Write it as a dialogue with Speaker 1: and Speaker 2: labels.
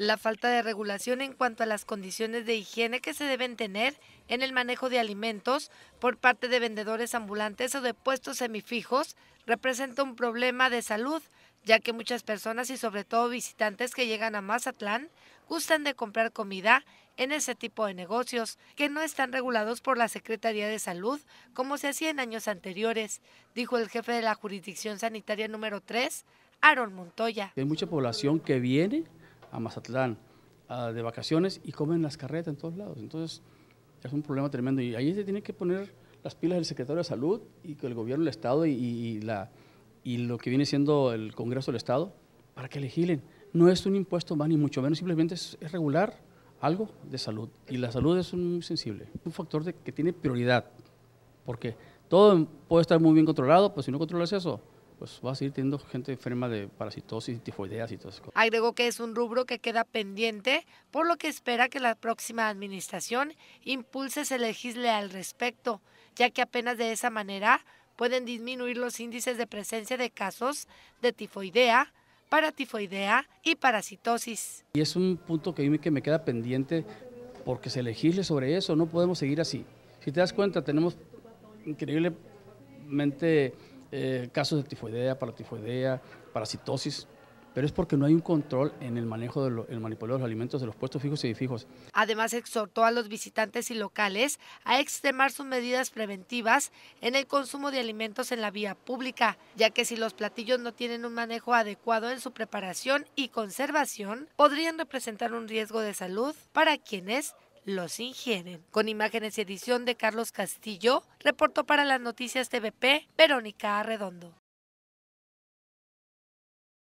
Speaker 1: la falta de regulación en cuanto a las condiciones de higiene que se deben tener en el manejo de alimentos por parte de vendedores ambulantes o de puestos semifijos representa un problema de salud, ya que muchas personas y sobre todo visitantes que llegan a Mazatlán gustan de comprar comida en ese tipo de negocios que no están regulados por la Secretaría de Salud como se hacía en años anteriores, dijo el jefe de la jurisdicción sanitaria número 3, Aaron Montoya.
Speaker 2: Hay mucha población que viene a Mazatlán de vacaciones y comen las carretas en todos lados. Entonces, es un problema tremendo. Y ahí se tiene que poner las pilas del secretario de Salud y el gobierno del Estado y, la, y lo que viene siendo el Congreso del Estado para que legilen. No es un impuesto más ni mucho menos, simplemente es, regular algo de salud. Y la salud es un, muy sensible, un factor que tiene prioridad, porque todo puede estar muy bien controlado, pero si no controlas eso, pues va a seguir teniendo gente enferma de parasitosis, tifoideas y todas esas Agregó
Speaker 1: que es un rubro que queda pendiente, por lo que espera que la próxima administración impulse se legisle al respecto, ya que apenas de esa manera pueden disminuir los índices de presencia de casos de tifoidea, paratifoidea y parasitosis.
Speaker 2: Y es un punto que, que me queda pendiente porque se legisle sobre eso, no podemos seguir así. Si te das cuenta, tenemos increíblemente eh, casos de tifoidea, paratifoidea, parasitosis, pero es porque no hay un control en el manejo del de de los alimentos de los puestos fijos y fijos
Speaker 1: Además, exhortó a los visitantes y locales a extremar sus medidas preventivas en el consumo de alimentos en la vía pública, ya que si los platillos no tienen un manejo adecuado en su preparación y conservación, podrían representar un riesgo de salud para quienes los ingieren. Con imágenes y edición de Carlos Castillo, reportó para las noticias TVP Verónica Arredondo.